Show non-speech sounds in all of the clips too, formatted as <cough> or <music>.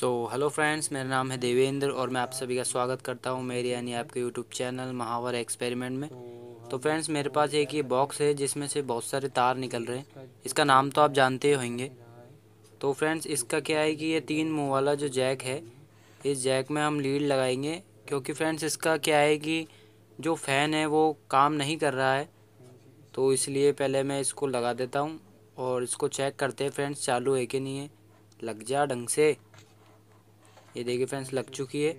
so hello friends मेरा नाम है देवेंद्र और मैं आप सभी का स्वागत करता हूँ मेरे यानी आपके यूट्यूब चैनल महावर एक्सपेरिमेंट में तो फ्रेंड्स मेरे पास एक ये बॉक्स है जिसमें से बहुत सारे तार निकल रहे हैं इसका नाम तो आप जानते ही होंगे तो फ्रेंड्स इसका क्या है कि ये तीन मुँह वाला जो जैक है इस जैक में हम लीड लगाएंगे क्योंकि फ्रेंड्स इसका क्या है कि जो फ़ैन है वो काम नहीं कर रहा है तो इसलिए पहले मैं इसको लगा देता हूँ और इसको चेक करते हैं फ्रेंड्स चालू है कि नहीं है लग जा ढंग से ये देखिए फ्रेंड्स लग चुकी है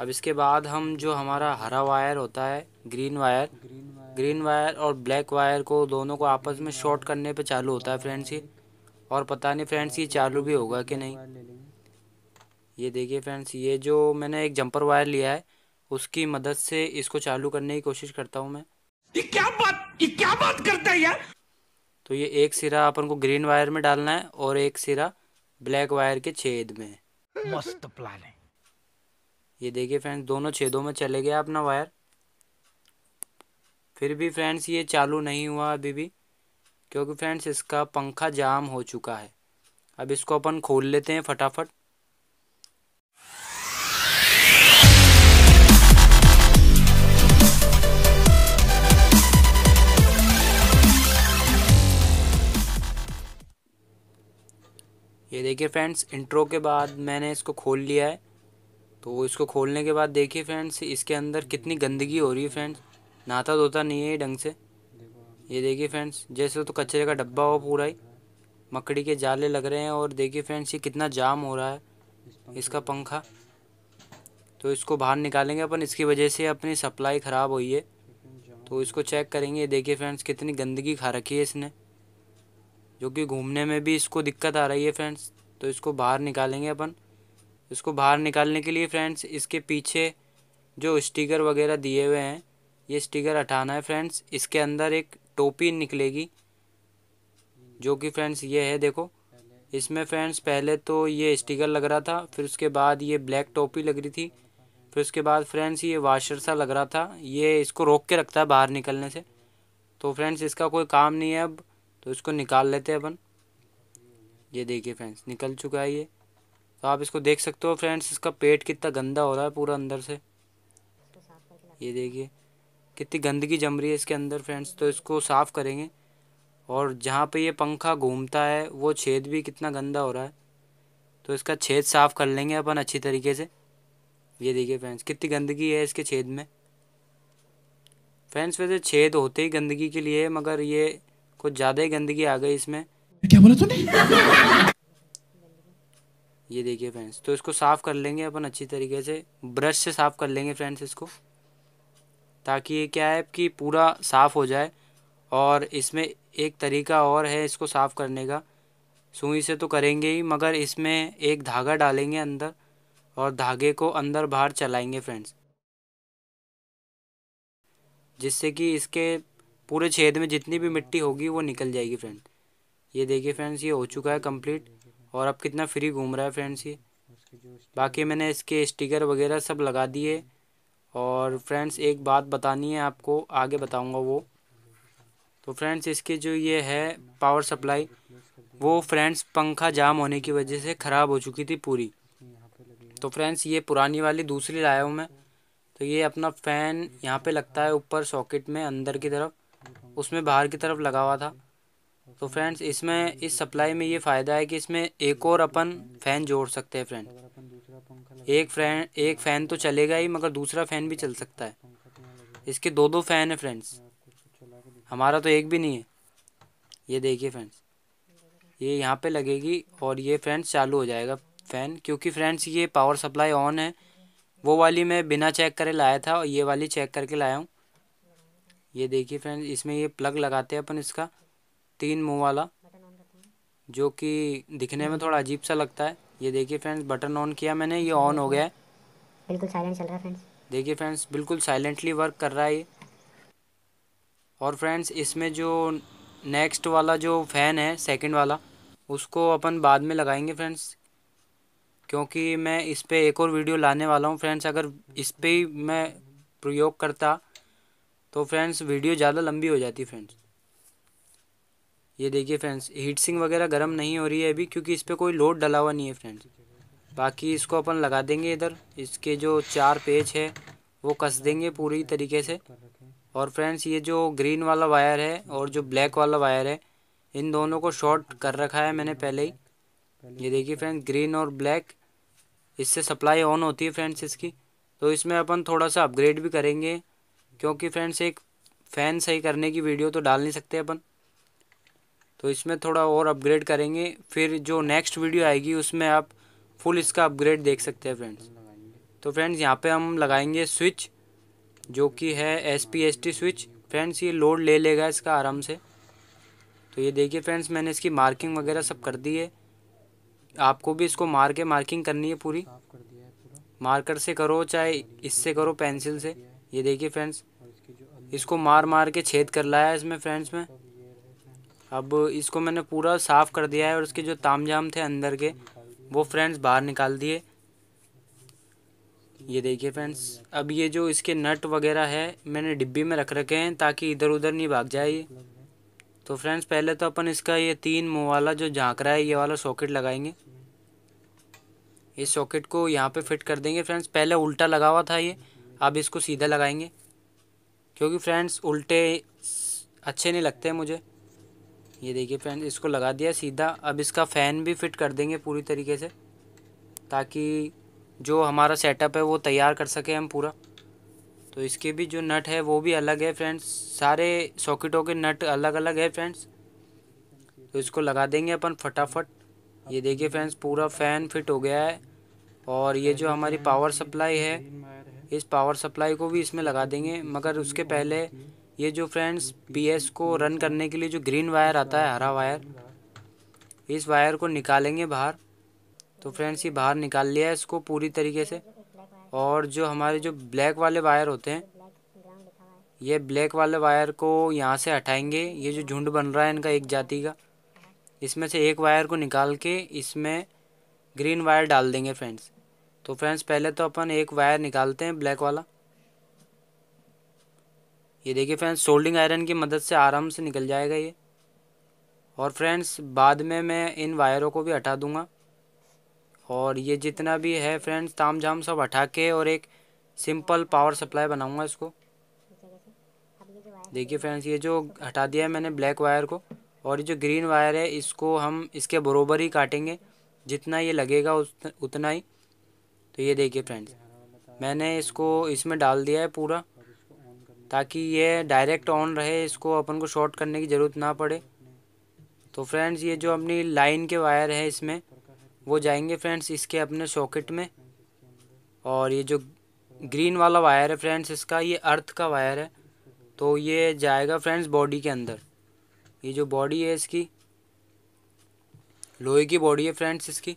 अब इसके बाद हम जो हमारा हरा वायर होता है ग्रीन वायर ग्रीन वायर और ब्लैक वायर को दोनों को आपस में शॉर्ट करने पे चालू होता है फ्रेंड्स ये और पता नहीं फ्रेंड्स ये चालू भी होगा कि नहीं ये देखिए फ्रेंड्स ये जो मैंने एक जंपर वायर लिया है उसकी मदद से इसको चालू करने की कोशिश करता हूँ मैं ये क्या बात ये क्या बात करता है यार तो ये एक सिरा अपन को ग्रीन वायर में डालना है और एक सिरा ब्लैक वायर के छेद में मस्त प्लान है ये देखिए फ्रेंड्स दोनों छेदों में चले गया अपना वायर फिर भी फ्रेंड्स ये चालू नहीं हुआ अभी भी क्योंकि फ्रेंड्स इसका पंखा जाम हो चुका है अब इसको अपन खोल लेते हैं फटाफट ये देखिए फ्रेंड्स इंट्रो के बाद मैंने इसको खोल लिया है तो इसको खोलने के बाद देखिए फ्रेंड्स इसके अंदर कितनी गंदगी हो रही है फ्रेंड्स नहाता धोता नहीं है ढंग से ये देखिए फ्रेंड्स जैसे तो कचरे का डब्बा हो पूरा ही मकड़ी के जाले लग रहे हैं और देखिए फ्रेंड्स ये कितना जाम हो रहा है इसका पंखा तो इसको बाहर निकालेंगे अपन इसकी वजह से अपनी सप्लाई ख़राब हुई है तो इसको चेक करेंगे देखिए फ्रेंड्स कितनी गंदगी खा रखी है इसने जो कि घूमने में भी इसको दिक्कत आ रही है फ्रेंड्स तो इसको बाहर निकालेंगे अपन इसको बाहर निकालने के लिए फ्रेंड्स इसके पीछे जो स्टिकर वगैरह दिए हुए हैं ये स्टिकर हटाना है फ्रेंड्स इसके अंदर एक टोपी निकलेगी जो कि फ्रेंड्स ये है देखो इसमें फ्रेंड्स पहले तो ये स्टिकर लग रहा था फिर उसके बाद ये ब्लैक टोपी लग रही थी फिर उसके बाद फ्रेंड्स ये वाशर सा लग रहा था ये इसको रोक के रखता है बाहर निकलने से तो फ्रेंड्स इसका कोई काम नहीं है अब तो इसको निकाल लेते हैं अपन ये देखिए फ्रेंड्स निकल चुका है ये तो आप इसको देख सकते हो फ्रेंड्स इसका पेट कितना गंदा हो रहा है पूरा अंदर से ये देखिए कितनी गंदगी जम रही है इसके अंदर फ्रेंड्स तो इसको साफ़ करेंगे और जहाँ पे ये पंखा घूमता है वो छेद भी कितना गंदा हो रहा है तो इसका छेद साफ़ कर लेंगे अपन अच्छी तरीके से ये देखिए फ्रेंड्स कितनी गंदगी है इसके छेद में फ्रेंड्स वैसे छेद होते ही गंदगी के लिए मगर ये कुछ ज़्यादा ही गंदगी आ गई इसमें क्या बोला तूने ये देखिए फ्रेंड्स तो इसको साफ़ कर लेंगे अपन अच्छी तरीके से ब्रश से साफ़ कर लेंगे फ्रेंड्स इसको ताकि ये क्या है कि पूरा साफ़ हो जाए और इसमें एक तरीका और है इसको साफ़ करने का सुई से तो करेंगे ही मगर इसमें एक धागा डालेंगे अंदर और धागे को अंदर बाहर चलाएंगे फ्रेंड्स जिससे कि इसके पूरे छेद में जितनी भी मिट्टी होगी वो निकल जाएगी फ्रेंड ये देखिए फ्रेंड्स ये हो चुका है कंप्लीट और अब कितना फ्री घूम रहा है फ्रेंड्स ये बाकी मैंने इसके स्टिकर वगैरह सब लगा दिए और फ्रेंड्स एक बात बतानी है आपको आगे बताऊंगा वो तो फ्रेंड्स इसके जो ये है पावर सप्लाई वो फ्रेंड्स पंखा जाम होने की वजह से ख़राब हो चुकी थी पूरी तो फ्रेंड्स ये पुरानी वाली दूसरी लाया हूँ मैं तो ये अपना फ़ैन यहाँ पे लगता है ऊपर सॉकेट में अंदर की तरफ उसमें बाहर की तरफ लगा हुआ था तो फ्रेंड्स इसमें इस सप्लाई में ये फ़ायदा है कि इसमें एक और अपन फ़ैन जोड़ सकते हैं फ्रेंड एक फ्रेंड एक फ़ैन तो चलेगा ही मगर दूसरा फ़ैन भी चल सकता है इसके दो दो फ़ैन है फ्रेंड्स हमारा तो एक भी नहीं है ये देखिए फ्रेंड्स ये यहाँ पे लगेगी और ये फ्रेंड्स चालू हो जाएगा फ़ैन क्योंकि फ्रेंड्स ये पावर सप्लाई ऑन है वो वाली मैं बिना चेक करे लाया था और ये वाली चेक करके लाया हूँ ये देखिए फ्रेंड इसमें ये प्लग लगाते हैं अपन इसका तीन मुंह वाला जो कि दिखने में थोड़ा अजीब सा लगता है ये देखिए फ्रेंड्स बटन ऑन किया मैंने ये ऑन हो गया है बिल्कुल साइलेंट चल रहा है फ्रेंड्स देखिए फ्रेंड्स बिल्कुल साइलेंटली वर्क कर रहा है ये और फ्रेंड्स इसमें जो नेक्स्ट वाला जो फ़ैन है सेकंड वाला उसको अपन बाद में लगाएंगे फ्रेंड्स क्योंकि मैं इस पर एक और वीडियो लाने वाला हूँ फ्रेंड्स अगर इस पर ही मैं प्रयोग करता तो फ्रेंड्स वीडियो ज़्यादा लंबी हो जाती फ्रेंड्स ये देखिए फ्रेंड्स हीट सिंग वगैरह गर्म नहीं हो रही है अभी क्योंकि इस पर कोई लोड डला हुआ नहीं है फ्रेंड्स बाकी इसको अपन लगा देंगे इधर इसके जो चार पेज है वो कस देंगे पूरी तरीके से और फ्रेंड्स ये जो ग्रीन वाला वायर है और जो ब्लैक वाला वायर है इन दोनों को शॉर्ट कर रखा है मैंने पहले ही ये देखिए फ्रेंड्स ग्रीन और ब्लैक इससे सप्लाई ऑन होती है फ्रेंड्स इसकी तो इसमें अपन थोड़ा सा अपग्रेड भी करेंगे क्योंकि फ्रेंड्स एक फ़ैन सही करने की वीडियो तो डाल नहीं सकते अपन तो इसमें थोड़ा और अपग्रेड करेंगे फिर जो नेक्स्ट वीडियो आएगी उसमें आप फुल इसका अपग्रेड देख सकते हैं फ्रेंड्स तो फ्रेंड्स यहाँ पे हम लगाएंगे स्विच जो कि है S P S T switch friends ये लोड ले लेगा इसका आराम से तो ये देखिए फ्रेंड्स मैंने इसकी मार्किंग वगैरह सब कर दी है आपको भी इसको मार के मार्किंग करनी है पूरी मार्कर से करो चाहे इससे करो पेंसिल से ये देखिए फ्रेंड्स इसको मार मार के छेद कर लाया है इसमें फ्रेंड्स में अब इसको मैंने पूरा साफ़ कर दिया है और इसके जो ताम जाम थे अंदर के वो फ्रेंड्स बाहर निकाल दिए ये देखिए फ्रेंड्स अब ये जो इसके नट वगैरह है मैंने डिब्बी में रख रखे हैं ताकि इधर उधर नहीं भाग जाए ये मतलब तो फ्रेंड्स पहले तो अपन इसका ये तीन मुँह वाला जो झाँक रहा है ये वाला सॉकेट लगाएंगे इस सॉकेट को यहाँ पे फिट कर देंगे फ्रेंड्स पहले उल्टा लगा हुआ था ये अब इसको सीधा लगाएंगे क्योंकि फ्रेंड्स उल्टे अच्छे नहीं लगते मुझे ये देखिए फ्रेंड्स इसको लगा दिया सीधा अब इसका फ़ैन भी फिट कर देंगे पूरी तरीके से ताकि जो हमारा सेटअप है वो तैयार कर सके हम पूरा तो इसके भी जो नट है वो भी अलग है फ्रेंड्स सारे सॉकेटों के नट अलग अलग है फ्रेंड्स तो इसको लगा देंगे अपन फटाफट ये देखिए फ्रेंड्स पूरा फ़ैन फिट हो गया है और ये जो हमारी पावर सप्लाई है इस पावर सप्लाई को भी इसमें लगा देंगे मगर उसके पहले ये जो फ्रेंड्स बीएस को रन करने के लिए जो ग्रीन वायर आता है हरा वायर इस वायर को निकालेंगे बाहर तो फ्रेंड्स ये बाहर निकाल लिया है इसको पूरी तरीके से और जो हमारे जो ब्लैक वाले वायर होते हैं ये ब्लैक वाले वायर को यहाँ से हटाएंगे ये जो झुंड बन रहा है इनका एक जाति का इसमें से एक वायर को निकाल के इसमें ग्रीन वायर डाल देंगे फ्रेंड्स तो फ्रेंड्स पहले तो अपन एक वायर निकालते हैं ब्लैक वाला ये देखिए फ्रेंड्स सोल्डिंग आयरन की मदद से आराम से निकल जाएगा ये और फ्रेंड्स बाद में मैं इन वायरों को भी हटा दूंगा और ये जितना भी है फ्रेंड्स ताम झाम सब हटा के और एक सिंपल पावर सप्लाई बनाऊंगा इसको देखिए फ्रेंड्स ये जो हटा दिया है मैंने ब्लैक वायर को और ये जो ग्रीन वायर है इसको हम इसके बरोबर ही काटेंगे जितना ये लगेगा उतना ही तो ये देखिए फ्रेंड्स मैंने इसको इसमें डाल दिया है पूरा ताकि ये डायरेक्ट ऑन रहे इसको अपन को शॉर्ट करने की ज़रूरत ना पड़े तो फ्रेंड्स ये जो अपनी लाइन के वायर है इसमें वो जाएंगे फ्रेंड्स इसके अपने सॉकेट में और ये जो ग्रीन वाला वायर है फ्रेंड्स इसका ये अर्थ का वायर है तो ये जाएगा फ्रेंड्स बॉडी के अंदर ये जो बॉडी है इसकी लोहे की बॉडी है फ्रेंड्स इसकी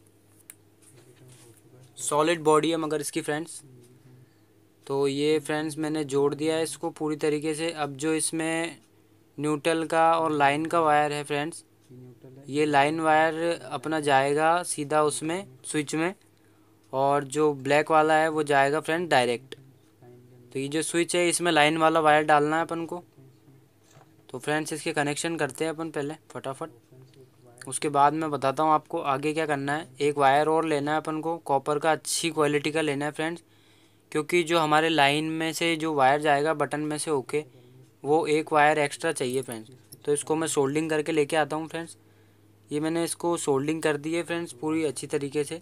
सॉलिड बॉडी है मगर इसकी फ्रेंड्स तो ये फ्रेंड्स मैंने जोड़ दिया है इसको पूरी तरीके से अब जो इसमें न्यूट्रल का और लाइन का वायर है फ्रेंड्स ये लाइन वायर अपना जाएगा सीधा उसमें स्विच में और जो ब्लैक वाला है वो जाएगा फ्रेंड डायरेक्ट तो ये जो स्विच है इसमें लाइन वाला वायर डालना है अपन को तो फ्रेंड्स इसके कनेक्शन करते हैं अपन पहले फटाफट उसके बाद मैं बताता हूँ आपको आगे क्या करना है एक वायर और लेना है अपन को कॉपर का अच्छी क्वालिटी का लेना है फ्रेंड्स क्योंकि जो हमारे लाइन में से जो वायर जाएगा बटन में से होके वो एक वायर एक्स्ट्रा चाहिए फ्रेंड्स तो इसको मैं सोल्डिंग करके लेके आता हूँ फ्रेंड्स ये मैंने इसको सोल्डिंग कर दी है फ्रेंड्स पूरी अच्छी तरीके से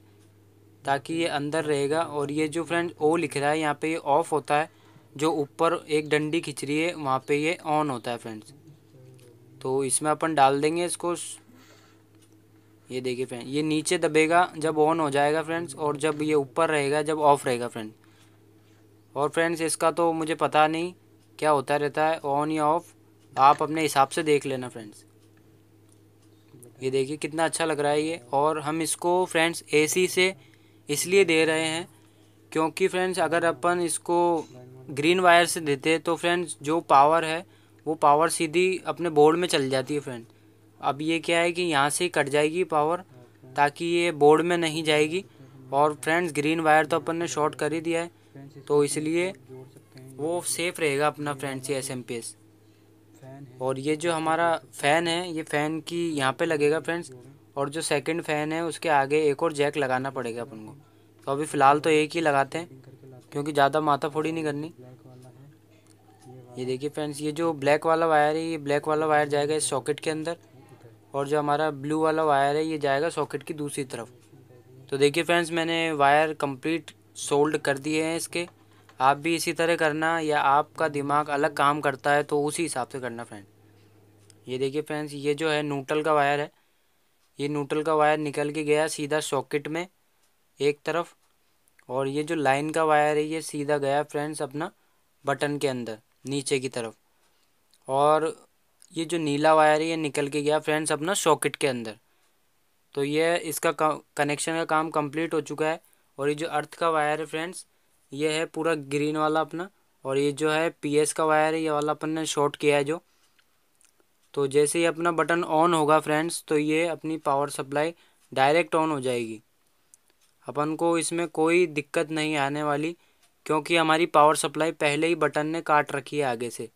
ताकि ये अंदर रहेगा और ये जो फ्रेंड्स ओ लिख रहा है यहाँ पे ये ऑफ़ होता है जो ऊपर एक डंडी खिंच रही है वहाँ पे ये ऑन होता है फ्रेंड्स तो इसमें अपन डाल देंगे इसको ये देखिए फ्रेंड ये नीचे दबेगा जब ऑन हो जाएगा फ्रेंड्स और जब ये ऊपर रहेगा जब ऑफ रहेगा फ्रेंड और फ्रेंड्स इसका तो मुझे पता नहीं क्या होता रहता है ऑन या ऑफ आप अपने हिसाब से देख लेना फ्रेंड्स ये देखिए कितना अच्छा लग रहा है ये और हम इसको फ्रेंड्स एसी से इसलिए दे रहे हैं क्योंकि फ्रेंड्स अगर अपन इसको ग्रीन वायर से देते तो फ्रेंड्स जो पावर है वो पावर सीधी अपने बोर्ड में चल जाती है फ्रेंड्स अब ये क्या है कि यहाँ से कट जाएगी पावर ताकि ये बोर्ड में नहीं जाएगी और फ्रेंड्स ग्रीन वायर तो अपन ने शॉर्ट कर ही दिया है तो इसलिए वो सेफ़ रहेगा अपना फ्रेंड्स ये एस एम पी एस और ये जो हमारा फ़ैन है ये फ़ैन की यहाँ पे लगेगा फ्रेंड्स और जो सेकंड फ़ैन है उसके आगे एक और जैक लगाना पड़ेगा अपन को तो अभी फ़िलहाल तो एक ही लगाते हैं क्योंकि ज़्यादा माथा फोड़ी नहीं करनी ये देखिए फ्रेंड्स ये जो ब्लैक वाला वायर है ये ब्लैक वाला वायर जाएगा इस सॉकेट के अंदर और जो हमारा ब्लू वाला वायर है ये जाएगा सॉकेट की दूसरी तरफ तो देखिए फ्रेंड्स मैंने वायर कंप्लीट सोल्ड कर दिए हैं इसके आप भी इसी तरह करना या आपका दिमाग अलग काम करता है तो उसी हिसाब से करना फ्रेंड ये देखिए फ्रेंड्स ये जो है नूटल का वायर है ये नूटल का वायर निकल के गया सीधा सॉकेट में एक तरफ और ये जो लाइन का वायर है ये सीधा गया फ्रेंड्स अपना बटन के अंदर नीचे की तरफ और ये जो नीला वायर है ये निकल के गया फ्रेंड्स अपना सॉकेट के अंदर तो ये इसका कनेक्शन का काम कंप्लीट हो चुका है और ये जो अर्थ का वायर है फ्रेंड्स ये है पूरा ग्रीन वाला अपना और ये जो है पीएस का वायर है ये वाला अपन ने शॉर्ट किया है जो तो जैसे ही अपना बटन ऑन होगा फ्रेंड्स तो ये अपनी पावर सप्लाई डायरेक्ट ऑन हो जाएगी अपन को इसमें कोई दिक्कत नहीं आने वाली क्योंकि हमारी पावर सप्लाई पहले ही बटन ने काट रखी है आगे से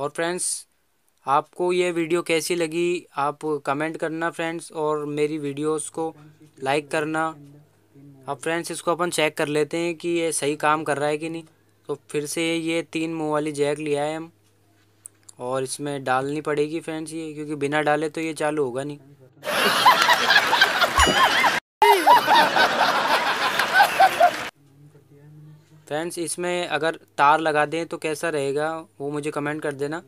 और फ्रेंड्स आपको ये वीडियो कैसी लगी आप कमेंट करना फ्रेंड्स और मेरी वीडियोस को लाइक करना अब फ्रेंड्स इसको अपन चेक कर लेते हैं कि ये सही काम कर रहा है कि नहीं तो फिर से ये तीन मुँह वाली जैक लिया है हम और इसमें डालनी पड़ेगी फ्रेंड्स ये क्योंकि बिना डाले तो ये चालू होगा नहीं <laughs> फ्रेंड्स इसमें अगर तार लगा दें तो कैसा रहेगा वो मुझे कमेंट कर देना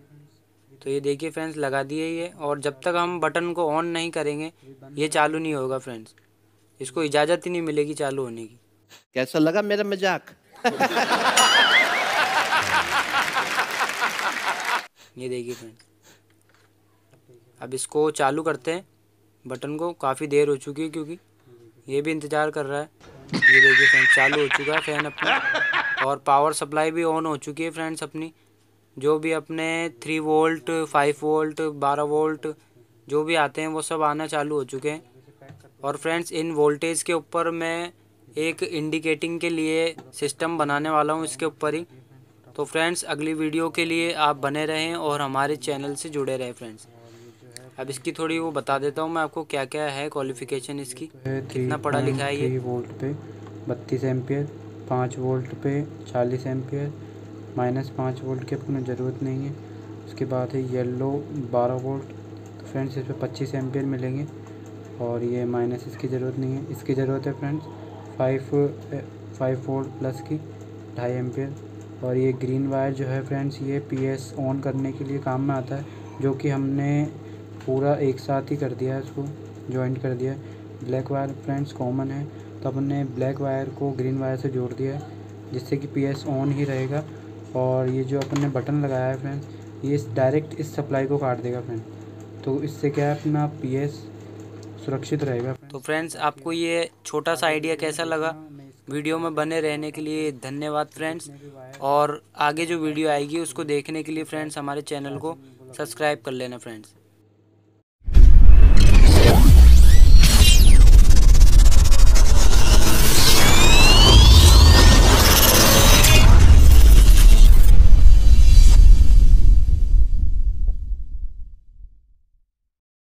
तो ये देखिए फ्रेंड्स लगा दिए ये और जब तक हम बटन को ऑन नहीं करेंगे ये चालू नहीं होगा फ्रेंड्स इसको इजाज़त ही नहीं मिलेगी चालू होने की कैसा लगा मेरा मजाक ये देखिए फ्रेंड्स अब इसको चालू करते हैं बटन को काफ़ी देर हो चुकी है क्योंकि ये भी इंतज़ार कर रहा है ये देखिए फैन चालू हो चुका है फैन अपना और पावर सप्लाई भी ऑन हो चुकी है फ्रेंड्स अपनी जो भी अपने थ्री वोल्ट फाइव वोल्ट बारह वोल्ट जो भी आते हैं वो सब आना चालू हो चुके हैं और फ्रेंड्स इन वोल्टेज के ऊपर मैं एक इंडिकेटिंग के लिए सिस्टम बनाने वाला हूँ इसके ऊपर ही तो फ्रेंड्स अगली वीडियो के लिए आप बने रहें और हमारे चैनल से जुड़े रहें फ्रेंड्स अब इसकी थोड़ी वो बता देता हूँ मैं आपको क्या क्या है क्वालिफिकेशन इसकी कितना पढ़ा लिखा है ये वोल्ट पे बत्तीस एम्पियर पाँच वोल्ट पे चालीस एम्पियर माइनस पाँच वोल्ट की अपने ज़रूरत नहीं है उसके बाद है येलो बारह वोल्ट तो फ्रेंड्स इस पर पच्चीस एम्पियर मिलेंगे और ये माइनस इसकी ज़रूरत नहीं है इसकी ज़रूरत है friends five five volt plus की ढाई एम्पियर और ये ग्रीन वायर जो है फ्रेंड्स ये पी ऑन करने के लिए काम में आता है जो कि हमने पूरा एक साथ ही कर दिया है इसको जॉइंट कर दिया ब्लैक वायर फ्रेंड्स कॉमन है तो अपन ने ब्लैक वायर को ग्रीन वायर से जोड़ दिया है जिससे कि पी ऑन ही रहेगा और ये जो अपन ने बटन लगाया है फ्रेंड ये इस डायरेक्ट इस सप्लाई को काट देगा फ्रेंड तो इससे क्या है अपना पी सुरक्षित रहेगा तो फ्रेंड्स आपको ये छोटा सा आइडिया कैसा लगा वीडियो में बने रहने के लिए धन्यवाद फ्रेंड्स और आगे जो वीडियो आएगी उसको देखने के लिए फ्रेंड्स हमारे चैनल को सब्सक्राइब कर लेना फ्रेंड्स